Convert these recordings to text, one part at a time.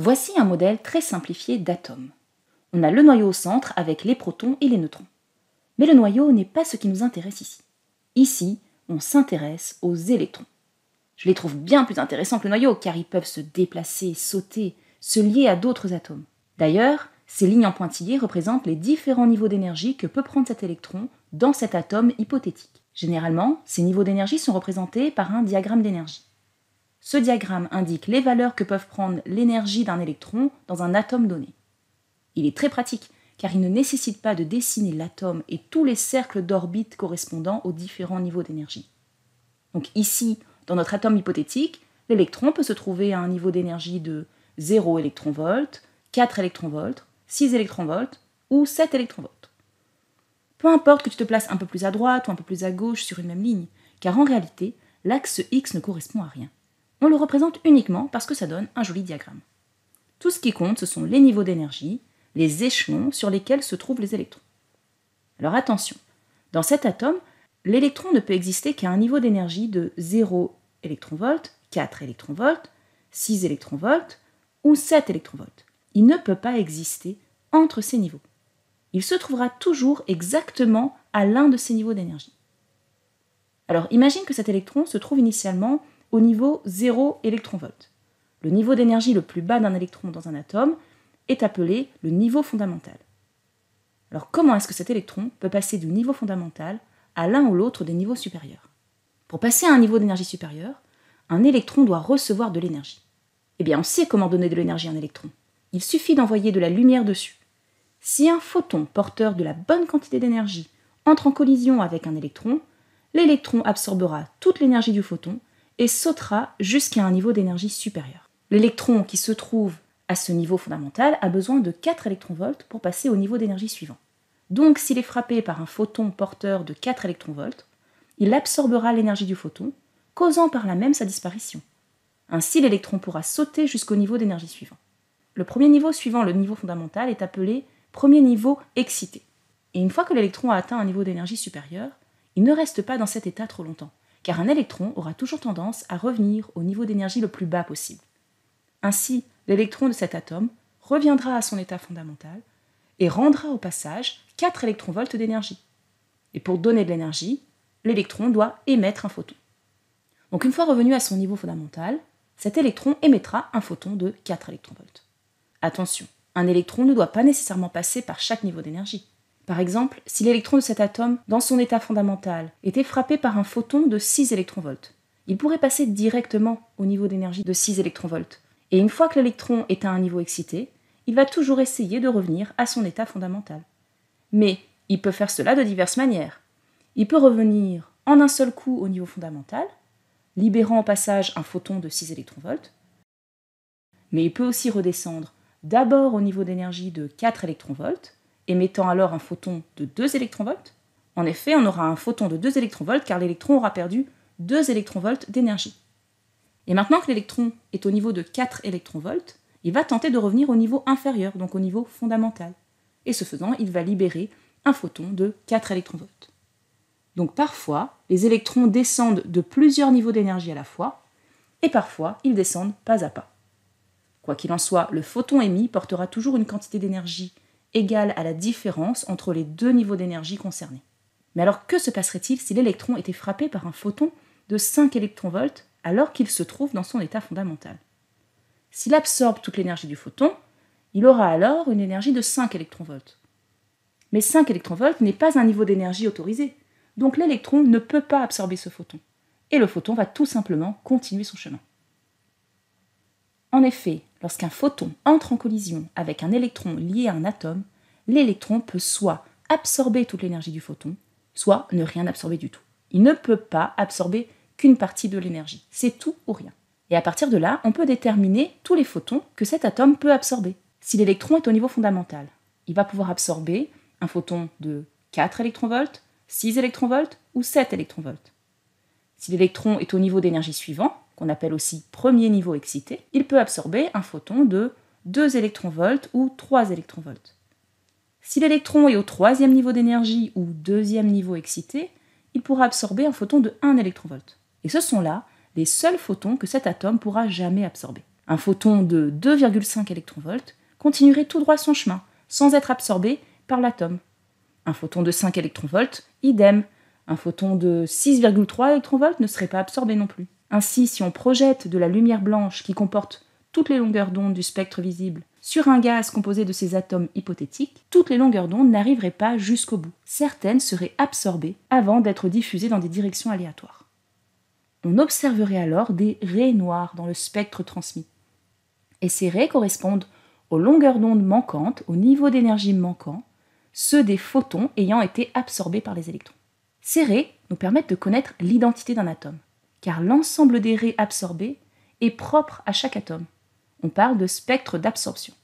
Voici un modèle très simplifié d'atomes. On a le noyau au centre avec les protons et les neutrons. Mais le noyau n'est pas ce qui nous intéresse ici. Ici, on s'intéresse aux électrons. Je les trouve bien plus intéressants que le noyau car ils peuvent se déplacer, sauter, se lier à d'autres atomes. D'ailleurs, ces lignes en pointillés représentent les différents niveaux d'énergie que peut prendre cet électron dans cet atome hypothétique. Généralement, ces niveaux d'énergie sont représentés par un diagramme d'énergie. Ce diagramme indique les valeurs que peuvent prendre l'énergie d'un électron dans un atome donné. Il est très pratique car il ne nécessite pas de dessiner l'atome et tous les cercles d'orbite correspondant aux différents niveaux d'énergie. Donc ici, dans notre atome hypothétique, l'électron peut se trouver à un niveau d'énergie de 0 électronvolt, 4 électronvolts, 6 électronvolts ou 7 électronvolts. Peu importe que tu te places un peu plus à droite ou un peu plus à gauche sur une même ligne, car en réalité, l'axe X ne correspond à rien on le représente uniquement parce que ça donne un joli diagramme. Tout ce qui compte, ce sont les niveaux d'énergie, les échelons sur lesquels se trouvent les électrons. Alors attention, dans cet atome, l'électron ne peut exister qu'à un niveau d'énergie de 0 électronvolts, 4 électronvolts, 6 électronvolts ou 7 électronvolts. Il ne peut pas exister entre ces niveaux. Il se trouvera toujours exactement à l'un de ces niveaux d'énergie. Alors imagine que cet électron se trouve initialement au niveau 0 électronvolt. Le niveau d'énergie le plus bas d'un électron dans un atome est appelé le niveau fondamental. Alors comment est-ce que cet électron peut passer du niveau fondamental à l'un ou l'autre des niveaux supérieurs Pour passer à un niveau d'énergie supérieur, un électron doit recevoir de l'énergie. Eh bien, on sait comment donner de l'énergie à un électron. Il suffit d'envoyer de la lumière dessus. Si un photon porteur de la bonne quantité d'énergie entre en collision avec un électron, l'électron absorbera toute l'énergie du photon et sautera jusqu'à un niveau d'énergie supérieur. L'électron qui se trouve à ce niveau fondamental a besoin de 4 électronvolts pour passer au niveau d'énergie suivant. Donc s'il est frappé par un photon porteur de 4 électronvolts, il absorbera l'énergie du photon, causant par là même sa disparition. Ainsi l'électron pourra sauter jusqu'au niveau d'énergie suivant. Le premier niveau suivant le niveau fondamental est appelé premier niveau excité. Et une fois que l'électron a atteint un niveau d'énergie supérieur, il ne reste pas dans cet état trop longtemps car un électron aura toujours tendance à revenir au niveau d'énergie le plus bas possible. Ainsi, l'électron de cet atome reviendra à son état fondamental et rendra au passage 4 électronvolts d'énergie. Et pour donner de l'énergie, l'électron doit émettre un photon. Donc une fois revenu à son niveau fondamental, cet électron émettra un photon de 4 électronvolts. Attention, un électron ne doit pas nécessairement passer par chaque niveau d'énergie. Par exemple, si l'électron de cet atome, dans son état fondamental, était frappé par un photon de 6 électronvolts, il pourrait passer directement au niveau d'énergie de 6 électronvolts. Et une fois que l'électron est à un niveau excité, il va toujours essayer de revenir à son état fondamental. Mais il peut faire cela de diverses manières. Il peut revenir en un seul coup au niveau fondamental, libérant au passage un photon de 6 électronvolts, mais il peut aussi redescendre d'abord au niveau d'énergie de 4 électronvolts, émettant alors un photon de 2 électronvolts. En effet, on aura un photon de 2 électronvolts car l'électron aura perdu 2 électronvolts d'énergie. Et maintenant que l'électron est au niveau de 4 électronvolts, il va tenter de revenir au niveau inférieur, donc au niveau fondamental. Et ce faisant, il va libérer un photon de 4 électronvolts. Donc parfois, les électrons descendent de plusieurs niveaux d'énergie à la fois, et parfois, ils descendent pas à pas. Quoi qu'il en soit, le photon émis portera toujours une quantité d'énergie égale à la différence entre les deux niveaux d'énergie concernés. Mais alors que se passerait-il si l'électron était frappé par un photon de 5 électronvolts alors qu'il se trouve dans son état fondamental S'il absorbe toute l'énergie du photon, il aura alors une énergie de 5 électronvolts. Mais 5 électronvolts n'est pas un niveau d'énergie autorisé, donc l'électron ne peut pas absorber ce photon, et le photon va tout simplement continuer son chemin. En effet, Lorsqu'un photon entre en collision avec un électron lié à un atome, l'électron peut soit absorber toute l'énergie du photon, soit ne rien absorber du tout. Il ne peut pas absorber qu'une partie de l'énergie. C'est tout ou rien. Et à partir de là, on peut déterminer tous les photons que cet atome peut absorber. Si l'électron est au niveau fondamental, il va pouvoir absorber un photon de 4 électronvolts, 6 électronvolts ou 7 électronvolts. Si l'électron est au niveau d'énergie suivant, qu'on appelle aussi premier niveau excité, il peut absorber un photon de 2 électronvolts ou 3 électronvolts. Si l'électron est au troisième niveau d'énergie ou deuxième niveau excité, il pourra absorber un photon de 1 électronvolt. Et ce sont là les seuls photons que cet atome pourra jamais absorber. Un photon de 2,5 électronvolts continuerait tout droit son chemin, sans être absorbé par l'atome. Un photon de 5 électronvolts, idem. Un photon de 6,3 électronvolts ne serait pas absorbé non plus. Ainsi, si on projette de la lumière blanche qui comporte toutes les longueurs d'onde du spectre visible sur un gaz composé de ces atomes hypothétiques, toutes les longueurs d'onde n'arriveraient pas jusqu'au bout. Certaines seraient absorbées avant d'être diffusées dans des directions aléatoires. On observerait alors des raies noires dans le spectre transmis. Et ces raies correspondent aux longueurs d'onde manquantes, au niveau d'énergie manquant, ceux des photons ayant été absorbés par les électrons. Ces raies nous permettent de connaître l'identité d'un atome car l'ensemble des raies absorbées est propre à chaque atome. On parle de spectre d'absorption.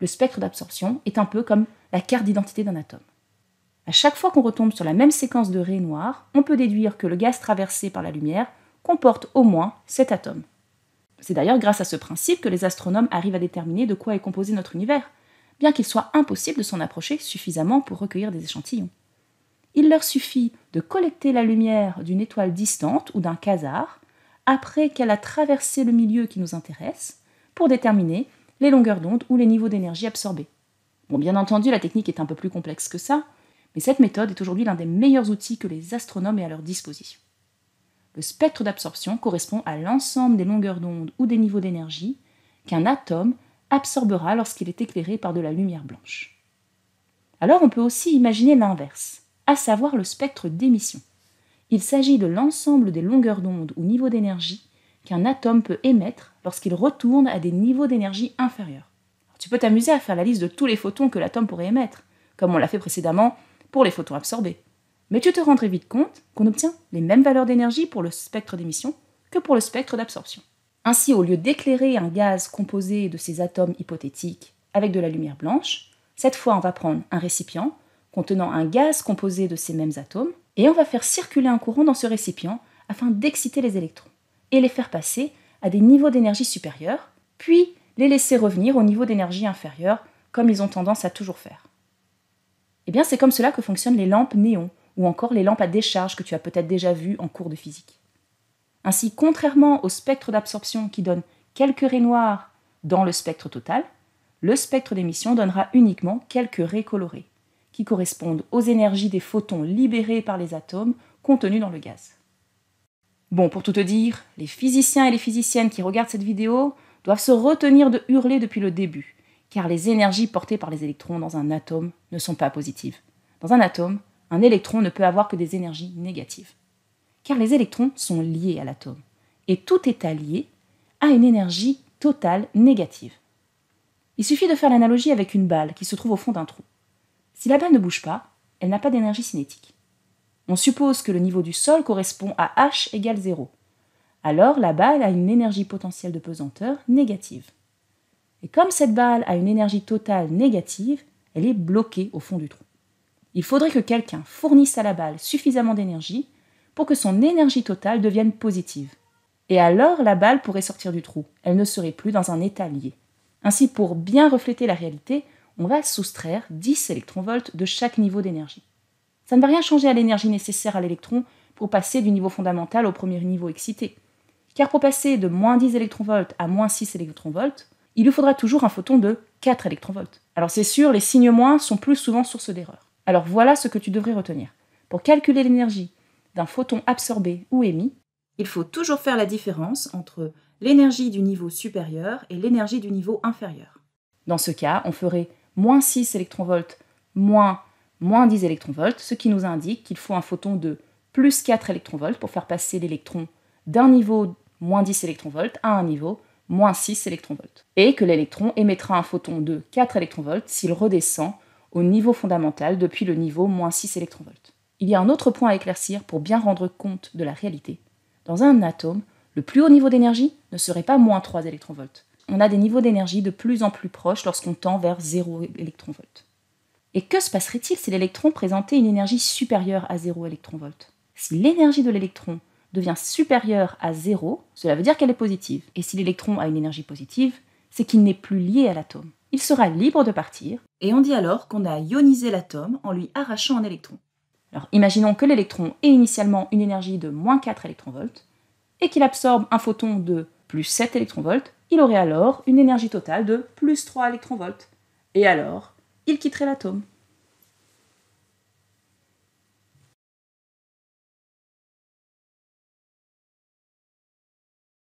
Le spectre d'absorption est un peu comme la carte d'identité d'un atome. À chaque fois qu'on retombe sur la même séquence de raies noires, on peut déduire que le gaz traversé par la lumière comporte au moins cet atome. C'est d'ailleurs grâce à ce principe que les astronomes arrivent à déterminer de quoi est composé notre univers, bien qu'il soit impossible de s'en approcher suffisamment pour recueillir des échantillons. Il leur suffit de collecter la lumière d'une étoile distante ou d'un quasar, après qu'elle a traversé le milieu qui nous intéresse, pour déterminer les longueurs d'onde ou les niveaux d'énergie absorbés. Bon, bien entendu, la technique est un peu plus complexe que ça, mais cette méthode est aujourd'hui l'un des meilleurs outils que les astronomes aient à leur disposition. Le spectre d'absorption correspond à l'ensemble des longueurs d'onde ou des niveaux d'énergie qu'un atome absorbera lorsqu'il est éclairé par de la lumière blanche. Alors on peut aussi imaginer l'inverse à savoir le spectre d'émission. Il s'agit de l'ensemble des longueurs d'onde ou niveaux d'énergie qu'un atome peut émettre lorsqu'il retourne à des niveaux d'énergie inférieurs. tu peux t'amuser à faire la liste de tous les photons que l'atome pourrait émettre, comme on l'a fait précédemment pour les photons absorbés. Mais tu te rendrais vite compte qu'on obtient les mêmes valeurs d'énergie pour le spectre d'émission que pour le spectre d'absorption. Ainsi, au lieu d'éclairer un gaz composé de ces atomes hypothétiques avec de la lumière blanche, cette fois on va prendre un récipient contenant un gaz composé de ces mêmes atomes, et on va faire circuler un courant dans ce récipient afin d'exciter les électrons et les faire passer à des niveaux d'énergie supérieurs, puis les laisser revenir au niveau d'énergie inférieur, comme ils ont tendance à toujours faire. Eh bien, c'est comme cela que fonctionnent les lampes néons, ou encore les lampes à décharge que tu as peut-être déjà vues en cours de physique. Ainsi, contrairement au spectre d'absorption qui donne quelques raies noires dans le spectre total, le spectre d'émission donnera uniquement quelques raies colorées qui correspondent aux énergies des photons libérés par les atomes contenus dans le gaz. Bon, pour tout te dire, les physiciens et les physiciennes qui regardent cette vidéo doivent se retenir de hurler depuis le début, car les énergies portées par les électrons dans un atome ne sont pas positives. Dans un atome, un électron ne peut avoir que des énergies négatives. Car les électrons sont liés à l'atome, et tout état lié a une énergie totale négative. Il suffit de faire l'analogie avec une balle qui se trouve au fond d'un trou. Si la balle ne bouge pas, elle n'a pas d'énergie cinétique. On suppose que le niveau du sol correspond à H égale 0. Alors la balle a une énergie potentielle de pesanteur négative. Et comme cette balle a une énergie totale négative, elle est bloquée au fond du trou. Il faudrait que quelqu'un fournisse à la balle suffisamment d'énergie pour que son énergie totale devienne positive. Et alors la balle pourrait sortir du trou, elle ne serait plus dans un état lié. Ainsi, pour bien refléter la réalité, on va soustraire 10 électronvolts de chaque niveau d'énergie. Ça ne va rien changer à l'énergie nécessaire à l'électron pour passer du niveau fondamental au premier niveau excité. Car pour passer de moins 10 électronvolts à moins 6 électronvolts, il lui faudra toujours un photon de 4 électronvolts. Alors c'est sûr, les signes moins sont plus souvent source d'erreur. Alors voilà ce que tu devrais retenir. Pour calculer l'énergie d'un photon absorbé ou émis, il faut toujours faire la différence entre l'énergie du niveau supérieur et l'énergie du niveau inférieur. Dans ce cas, on ferait moins 6 électronvolts, moins, moins 10 électronvolts, ce qui nous indique qu'il faut un photon de plus 4 électronvolts pour faire passer l'électron d'un niveau moins 10 électronvolts à un niveau moins 6 électronvolts. Et que l'électron émettra un photon de 4 électronvolts s'il redescend au niveau fondamental depuis le niveau moins 6 électronvolts. Il y a un autre point à éclaircir pour bien rendre compte de la réalité. Dans un atome, le plus haut niveau d'énergie ne serait pas moins 3 électronvolts, on a des niveaux d'énergie de plus en plus proches lorsqu'on tend vers 0 électronvolt. Et que se passerait-il si l'électron présentait une énergie supérieure à 0 électronvolt Si l'énergie de l'électron devient supérieure à 0, cela veut dire qu'elle est positive. Et si l'électron a une énergie positive, c'est qu'il n'est plus lié à l'atome. Il sera libre de partir, et on dit alors qu'on a ionisé l'atome en lui arrachant un électron. Alors imaginons que l'électron ait initialement une énergie de moins 4 électronvolts, et qu'il absorbe un photon de plus 7 électronvolts, il aurait alors une énergie totale de plus 3 électronvolts. Et alors, il quitterait l'atome.